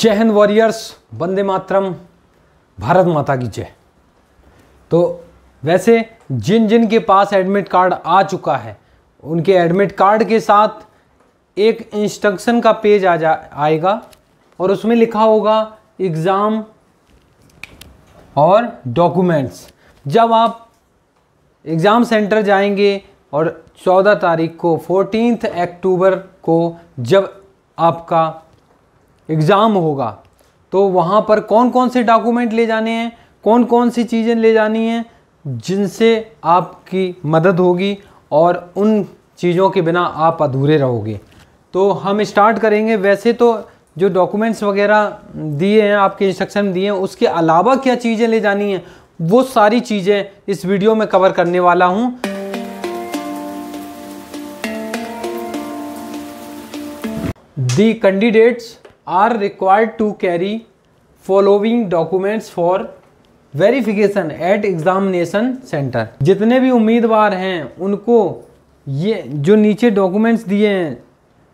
जय हिंद वॉरियर्स वंदे मातरम भारत माता की जय तो वैसे जिन जिन के पास एडमिट कार्ड आ चुका है उनके एडमिट कार्ड के साथ एक इंस्ट्रक्शन का पेज आ जा आएगा और उसमें लिखा होगा एग्ज़ाम और डॉक्यूमेंट्स जब आप एग्ज़ाम सेंटर जाएंगे और 14 तारीख को 14 अक्टूबर को जब आपका एग्ज़ाम होगा तो वहाँ पर कौन कौन से डॉक्यूमेंट ले जाने हैं कौन कौन सी चीज़ें ले जानी हैं जिनसे आपकी मदद होगी और उन चीज़ों के बिना आप अधूरे रहोगे तो हम स्टार्ट करेंगे वैसे तो जो डॉक्यूमेंट्स वगैरह दिए हैं आपके इंस्ट्रक्शन दिए हैं उसके अलावा क्या चीज़ें ले जानी हैं वो सारी चीज़ें इस वीडियो में कवर करने वाला हूँ the candidates are required to carry following documents for verification at examination centre जितने भी उम्मीदवार हैं उनको ये जो नीचे डॉक्यूमेंट्स दिए हैं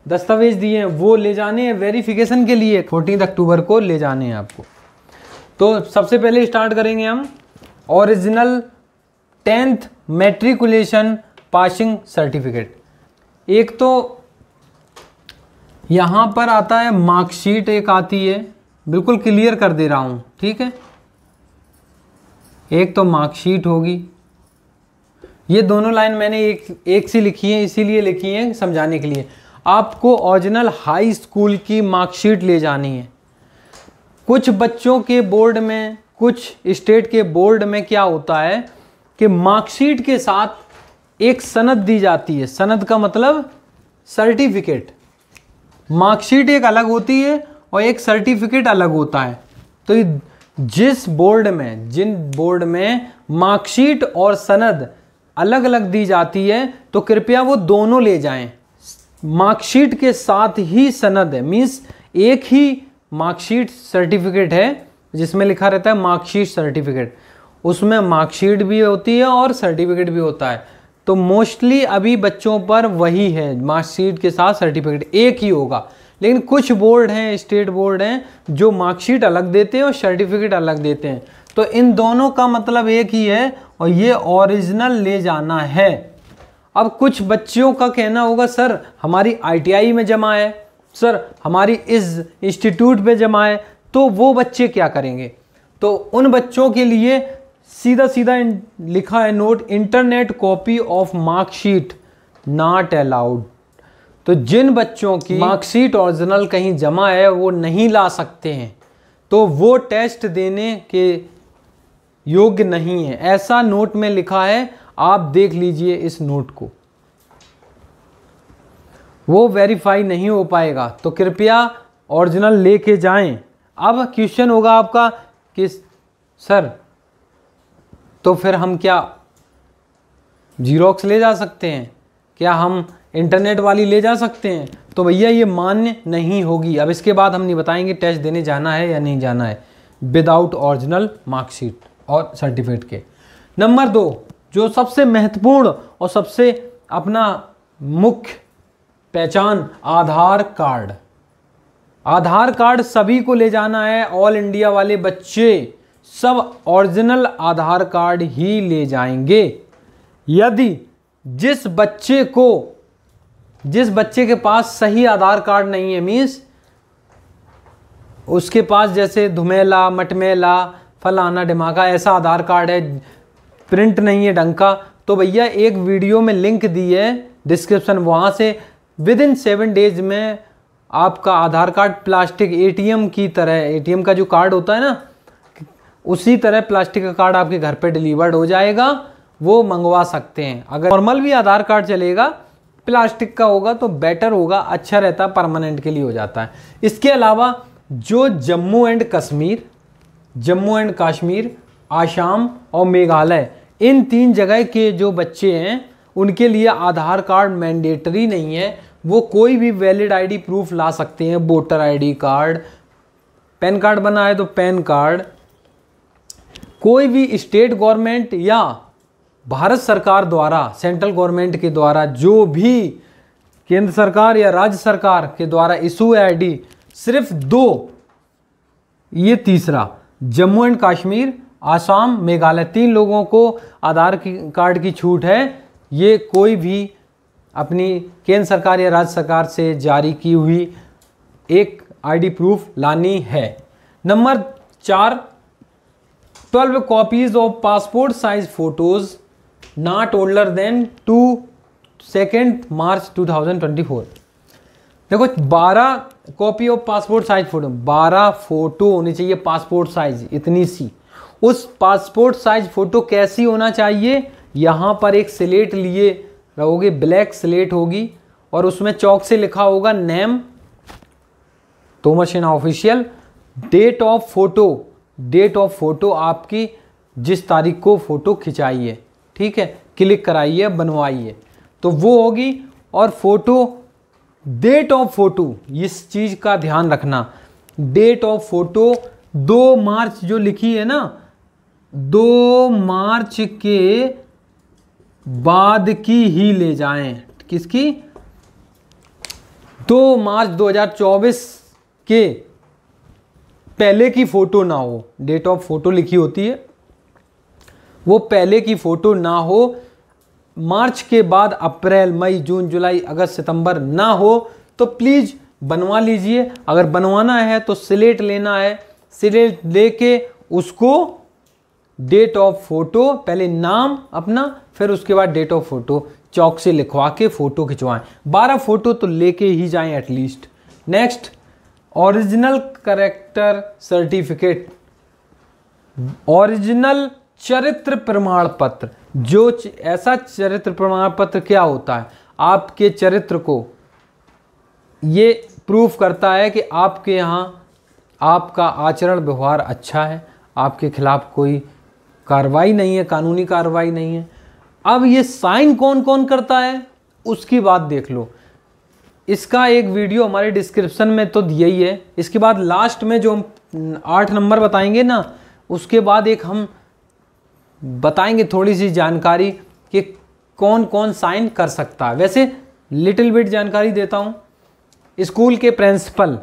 दस्तावेज दिए हैं वो ले जाने हैं वेरिफिकेशन के लिए फोर्टीन अक्टूबर को ले जाने हैं आपको तो सबसे पहले स्टार्ट करेंगे हम original tenth matriculation passing certificate एक तो यहाँ पर आता है मार्कशीट एक आती है बिल्कुल क्लियर कर दे रहा हूँ ठीक है एक तो मार्कशीट होगी ये दोनों लाइन मैंने एक एक सी लिखी है इसीलिए लिखी है समझाने के लिए आपको ओरिजिनल हाई स्कूल की मार्कशीट ले जानी है कुछ बच्चों के बोर्ड में कुछ स्टेट के बोर्ड में क्या होता है कि मार्कशीट के साथ एक सनद दी जाती है सनद का मतलब सर्टिफिकेट मार्कशीट एक अलग होती है और एक सर्टिफिकेट अलग होता है तो जिस बोर्ड में जिन बोर्ड में मार्कशीट और सनद अलग अलग दी जाती है तो कृपया वो दोनों ले जाएं मार्कशीट के साथ ही सनद है मीन्स एक ही मार्कशीट सर्टिफिकेट है जिसमें लिखा रहता है मार्कशीट सर्टिफिकेट उसमें मार्कशीट भी होती है और सर्टिफिकेट भी होता है तो मोस्टली अभी बच्चों पर वही है मार्कशीट के साथ सर्टिफिकेट एक ही होगा लेकिन कुछ बोर्ड हैं स्टेट बोर्ड हैं जो मार्कशीट अलग देते हैं और सर्टिफिकेट अलग देते हैं तो इन दोनों का मतलब एक ही है और ये ओरिजिनल ले जाना है अब कुछ बच्चों का कहना होगा सर हमारी आईटीआई में जमा है सर हमारी इस इंस्टीट्यूट में जमा है तो वो बच्चे क्या करेंगे तो उन बच्चों के लिए सीधा सीधा लिखा है note internet copy of marksheet not allowed तो जिन बच्चों की मार्कशीट ओरिजिनल कहीं जमा है वो नहीं ला सकते हैं तो वो टेस्ट देने के योग्य नहीं है ऐसा नोट में लिखा है आप देख लीजिए इस नोट को वो वेरीफाई नहीं हो पाएगा तो कृपया ओरिजिनल लेके जाएं अब क्वेश्चन होगा आपका कि सर तो फिर हम क्या जीरोक्स ले जा सकते हैं क्या हम इंटरनेट वाली ले जा सकते हैं तो भैया ये मान्य नहीं होगी अब इसके बाद हम नहीं बताएंगे टेस्ट देने जाना है या नहीं जाना है विदाउट ओरिजिनल मार्कशीट और सर्टिफिकेट के नंबर दो जो सबसे महत्वपूर्ण और सबसे अपना मुख्य पहचान आधार कार्ड आधार कार्ड सभी को ले जाना है ऑल इंडिया वाले बच्चे सब ओरिजिनल आधार कार्ड ही ले जाएंगे यदि जिस बच्चे को जिस बच्चे के पास सही आधार कार्ड नहीं है मीन्स उसके पास जैसे धुमेला मटमेला फलाना ढिमाका ऐसा आधार कार्ड है प्रिंट नहीं है ढंग का तो भैया एक वीडियो में लिंक दी है डिस्क्रिप्शन वहाँ से विद इन सेवन डेज में आपका आधार कार्ड प्लास्टिक एटीएम की तरह एटीएम का जो कार्ड होता है ना उसी तरह प्लास्टिक का कार्ड आपके घर पे डिलीवर्ड हो जाएगा वो मंगवा सकते हैं अगर नॉर्मल भी आधार कार्ड चलेगा प्लास्टिक का होगा तो बेटर होगा अच्छा रहता परमानेंट के लिए हो जाता है इसके अलावा जो जम्मू एंड कश्मीर जम्मू एंड कश्मीर आसाम और मेघालय इन तीन जगह के जो बच्चे हैं उनके लिए आधार कार्ड मैंडेटरी नहीं है वो कोई भी वैलिड आईडी प्रूफ ला सकते हैं voter ID card PAN card बना है तो पैन कार्ड कोई भी स्टेट गवर्नमेंट या भारत सरकार द्वारा सेंट्रल गवर्नमेंट के द्वारा जो भी केंद्र सरकार या राज्य सरकार के द्वारा इशू आईडी सिर्फ दो ये तीसरा जम्मू एंड कश्मीर आसाम मेघालय तीन लोगों को आधार की कार्ड की छूट है ये कोई भी अपनी केंद्र सरकार या राज्य सरकार से जारी की हुई एक आईडी प्रूफ लानी है नंबर चार twelve copies of passport size photos not older than two second March 2024 देखो 12 copy of passport size photo 12 photo होनी चाहिए पासपोर्ट साइज इतनी सी उस पासपोर्ट साइज फोटो कैसी होना चाहिए यहाँ पर एक स्लेट लिए रहोगे ब्लैक स्लेट होगी और उसमें चौक से लिखा होगा नेम तोमर सेना official date of photo date of photo आपकी जिस तारीख को फ़ोटो खिंचाइए ठीक है क्लिक कराइए बनवाइए तो वो होगी और फ़ोटो डेट ऑफ फ़ोटो इस चीज़ का ध्यान रखना डेट ऑफ फ़ोटो दो मार्च जो लिखी है ना दो मार्च के बाद की ही ले जाएं किसकी दो मार्च 2024 के पहले की फ़ोटो ना हो डेट ऑफ फोटो लिखी होती है वो पहले की फ़ोटो ना हो मार्च के बाद अप्रैल मई जून जुलाई अगस्त सितंबर ना हो तो प्लीज़ बनवा लीजिए अगर बनवाना है तो सिलेट लेना है सिलेट लेके उसको डेट ऑफ फोटो पहले नाम अपना फिर उसके बाद डेट ऑफ फोटो चौक से लिखवा के फ़ोटो खिंचवाएं बारह फ़ोटो तो लेके ही जाएं at least next original character certificate original चरित्र प्रमाण पत्र जो ऐसा चरित्र प्रमाण पत्र क्या होता है आपके चरित्र को ये प्रूफ करता है कि आपके यहाँ आपका आचरण व्यवहार अच्छा है आपके खिलाफ कोई कार्रवाई नहीं है कानूनी कार्रवाई नहीं है अब ये साइन कौन कौन करता है उसकी बात देख लो इसका एक वीडियो हमारे डिस्क्रिप्शन में तो दिया ही है इसके बाद लास्ट में जो हम आठ नंबर बताएंगे ना उसके बाद एक हम बताएंगे थोड़ी सी जानकारी कि कौन कौन साइन कर सकता है वैसे लिटिल बिट जानकारी देता हूँ स्कूल के प्रिंसिपल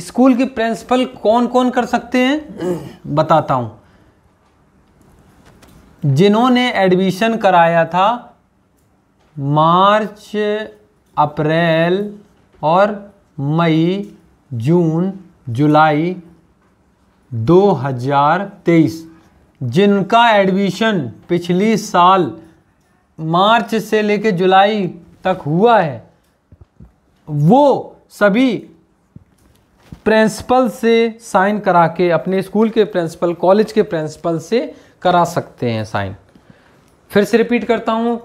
स्कूल के प्रिंसिपल कौन कौन कर सकते हैं बताता हूँ जिन्होंने एडमिशन कराया था मार्च अप्रैल और मई जून जुलाई 2023 जिनका एडमिशन पिछली साल मार्च से लेकर जुलाई तक हुआ है वो सभी प्रिंसिपल से साइन करा के अपने स्कूल के प्रिंसिपल कॉलेज के प्रिंसिपल से करा सकते हैं साइन फिर से रिपीट करता हूँ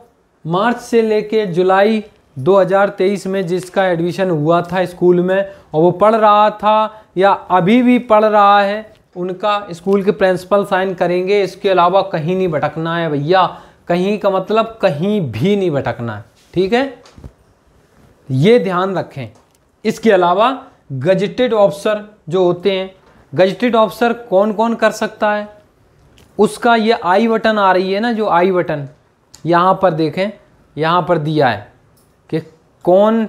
मार्च से लेके जुलाई 2023 में जिसका एडमिशन हुआ था स्कूल में और वो पढ़ रहा था या अभी भी पढ़ रहा है उनका स्कूल के प्रिंसिपल साइन करेंगे इसके अलावा कहीं नहीं भटकना है भैया कहीं का मतलब कहीं भी नहीं भटकना है ठीक है ये ध्यान रखें इसके अलावा गजटेड ऑफिसर जो होते हैं गजटेड ऑफिसर कौन कौन कर सकता है उसका ये आई बटन आ रही है ना जो आई बटन यहाँ पर देखें यहाँ पर दिया है कौन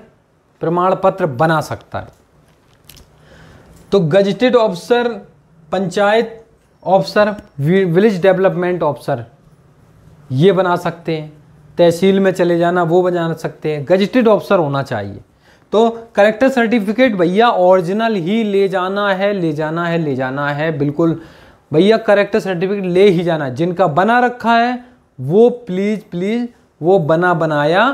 प्रमाण पत्र बना सकता है तो gazetted officer panchayat officer village development officer ये बना सकते हैं तहसील में चले जाना वो बना सकते हैं गजटेड ऑफिसर होना चाहिए तो करेक्टर सर्टिफिकेट भैया ओरिजिनल ही ले जाना है ले जाना है ले जाना है बिल्कुल भैया करेक्टर सर्टिफिकेट ले ही जाना जिनका बना रखा है वो प्लीज़ प्लीज़ वो बना बनाया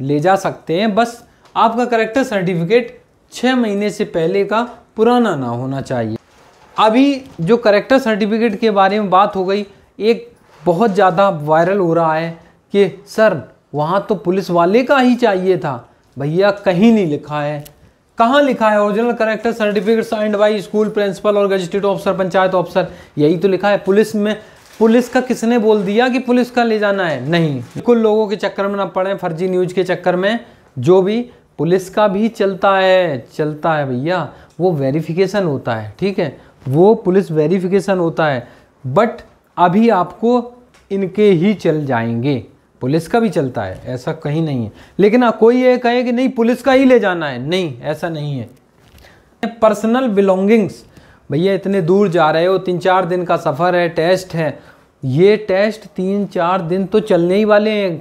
ले जा सकते हैं बस आपका करेक्टर सर्टिफिकेट छः महीने से पहले का पुराना ना होना चाहिए अभी जो करेक्टर सर्टिफिकेट के बारे में बात हो गई एक बहुत ज़्यादा वायरल हो रहा है कि सर वहाँ तो पुलिस वाले का ही चाहिए था भैया कहीं नहीं लिखा है कहाँ लिखा है original character certificate signed by school principal और गजिस्ट्रेट ऑफिसर पंचायत ऑफिसर यही तो लिखा है पुलिस में पुलिस का किसने बोल दिया कि पुलिस का ले जाना है नहीं बिल्कुल लोगों के चक्कर में ना पड़े फर्जी न्यूज के चक्कर में जो भी पुलिस का भी चलता है चलता है भैया वो वेरिफिकेशन होता है ठीक है वो पुलिस वेरिफिकेशन होता है बट अभी आपको इनके ही चल जाएंगे पुलिस का भी चलता है ऐसा कहीं नहीं है लेकिन हाँ, कोई ये कहे कि नहीं पुलिस का ही ले जाना है नहीं ऐसा नहीं है पर्सनल बिलोंगिंग्स भैया इतने दूर जा रहे हो तीन चार दिन का सफ़र है टेस्ट है ये टेस्ट तीन चार दिन तो चलने ही वाले हैं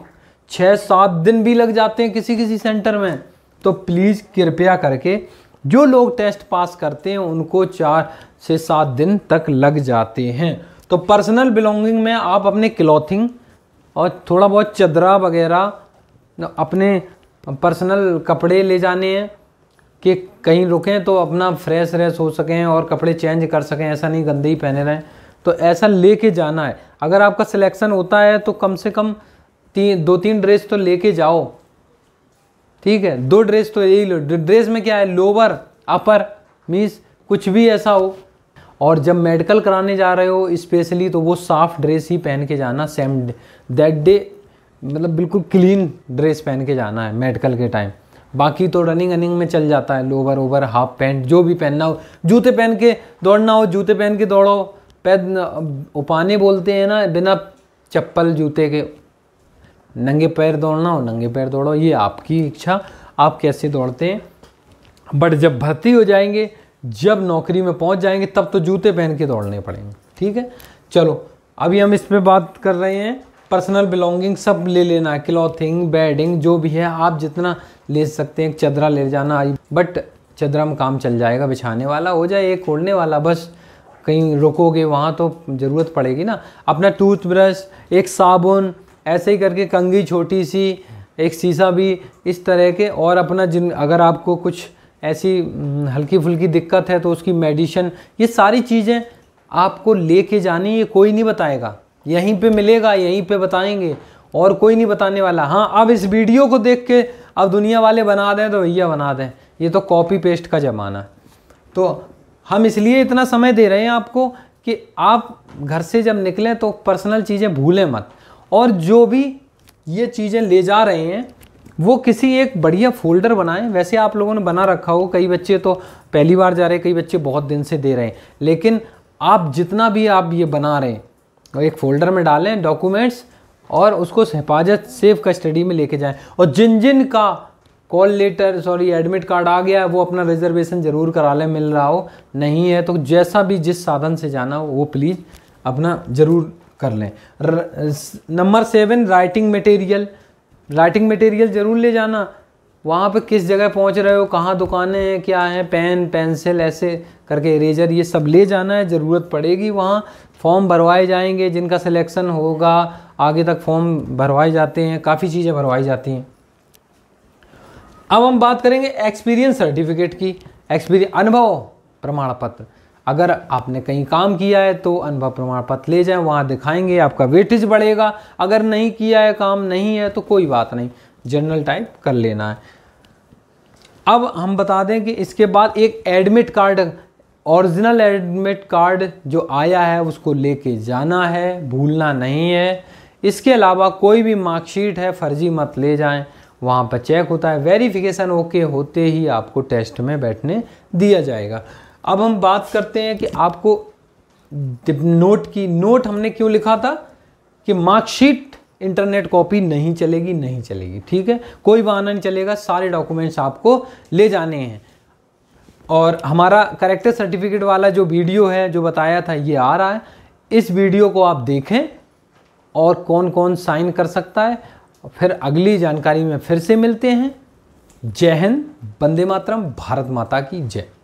छः सात दिन भी लग जाते हैं किसी किसी सेंटर में तो प्लीज़ कृपया करके जो लोग टेस्ट पास करते हैं उनको चार से सात दिन तक लग जाते हैं तो पर्सनल बिलोंगिंग में आप अपने क्लॉथिंग और थोड़ा बहुत चदरा वगैरह अपने पर्सनल कपड़े ले जाने हैं कि कहीं रुकें तो अपना फ्रेश रेस हो सकें और कपड़े चेंज कर सकें ऐसा नहीं गंदे ही पहने रहें तो ऐसा लेके जाना है अगर आपका सिलेक्शन होता है तो कम से कम तीन दो तीन ड्रेस तो लेके जाओ ठीक है दो ड्रेस तो यही लो ड्रेस में क्या है लोअर अपर मीन्स कुछ भी ऐसा हो और जब मेडिकल कराने जा रहे हो स्पेशली तो वो साफ़ ड्रेस ही पहन के जाना सेम दैट डे मतलब बिल्कुल क्लीन ड्रेस पहन के जाना है मेडिकल के टाइम बाकी तो रनिंग रनिंग में चल जाता है लोवर ओवर हाफ पैंट जो भी पहनना हो जूते पहन के दौड़ना हो जूते पहन के दौड़ो पैद उपाने बोलते हैं ना बिना चप्पल जूते के नंगे पैर दौड़ना हो नंगे पैर दौड़ो ये आपकी इच्छा आप कैसे दौड़ते हैं बट जब भर्ती हो जाएंगे जब नौकरी में पहुंच जाएंगे तब तो जूते पहन के दौड़ने पड़ेंगे ठीक है चलो अभी हम इस पर बात कर रहे हैं पर्सनल बिलोंगिंग सब ले लेना क्लॉथिंग बेडिंग जो भी है आप जितना ले सकते हैं एक चदरा ले जाना बट चदरा में काम चल जाएगा बिछाने वाला हो जाए एक खोलने वाला बस कहीं रुकोगे वहाँ तो ज़रूरत पड़ेगी ना अपना टूथब्रश एक साबुन ऐसे ही करके कंगी छोटी सी एक शीशा भी इस तरह के और अपना जिन अगर आपको कुछ ऐसी हम्म, हल्की फुल्की दिक्कत है तो उसकी मेडिशन ये सारी चीज़ें आपको लेके जानी ये कोई नहीं बताएगा यहीं पे मिलेगा यहीं पे बताएंगे और कोई नहीं बताने वाला हाँ अब इस वीडियो को देख के अब दुनिया वाले बना दें तो भैया बना दें ये तो कॉपी पेस्ट का ज़माना तो हम इसलिए इतना समय दे रहे हैं आपको कि आप घर से जब निकलें तो पर्सनल चीज़ें भूलें मत और जो भी ये चीज़ें ले जा रहे हैं वो किसी एक बढ़िया फोल्डर बनाएं वैसे आप लोगों ने बना रखा हो कई बच्चे तो पहली बार जा रहे हैं कई बच्चे बहुत दिन से दे रहे हैं लेकिन आप जितना भी आप ये बना रहे हैं और एक फोल्डर में डालें डॉक्यूमेंट्स और उसको हिफाजत सेफ कस्टडी में लेके जाएं और जिन जिन का call letter sorry admit card आ गया है वो अपना रिजर्वेशन ज़रूर करा लें मिल रहा हो नहीं है तो जैसा भी जिस साधन से जाना हो वो प्लीज़ अपना ज़रूर कर लें number seven writing material writing material ज़रूर ले जाना वहाँ पे किस जगह पहुँच रहे हो कहाँ दुकानें हैं क्या हैं पेन पेंसिल ऐसे करके इरेजर ये सब ले जाना है ज़रूरत पड़ेगी वहाँ फॉर्म भरवाए जाएंगे जिनका सिलेक्शन होगा आगे तक फॉर्म भरवाए जाते हैं काफ़ी चीज़ें भरवाई जाती हैं अब हम बात करेंगे एक्सपीरियंस सर्टिफिकेट की एक्सपीरियंस अनुभव प्रमाण पत्र अगर आपने कहीं काम किया है तो अनुभव प्रमाण पत्र ले जाएं वहाँ दिखाएंगे आपका वेटेज बढ़ेगा अगर नहीं किया है काम नहीं है तो कोई बात नहीं जनरल टाइप कर लेना है अब हम बता दें कि इसके बाद एक admit card original admit card जो आया है उसको लेके जाना है भूलना नहीं है इसके अलावा कोई भी मार्कशीट है फर्जी मत ले जाएं वहाँ पर चेक होता है वेरिफिकेशन ओके होते ही आपको टेस्ट में बैठने दिया जाएगा अब हम बात करते हैं कि आपको नोट की नोट हमने क्यों लिखा था कि मार्कशीट इंटरनेट कॉपी नहीं चलेगी नहीं चलेगी ठीक है कोई वाहन नहीं चलेगा सारे डॉक्यूमेंट्स आपको ले जाने हैं और हमारा करेक्टर सर्टिफिकेट वाला जो वीडियो है जो बताया था ये आ रहा है इस वीडियो को आप देखें और कौन कौन साइन कर सकता है फिर अगली जानकारी में फिर से मिलते हैं जय हिंद वंदे मातरम भारत माता की जय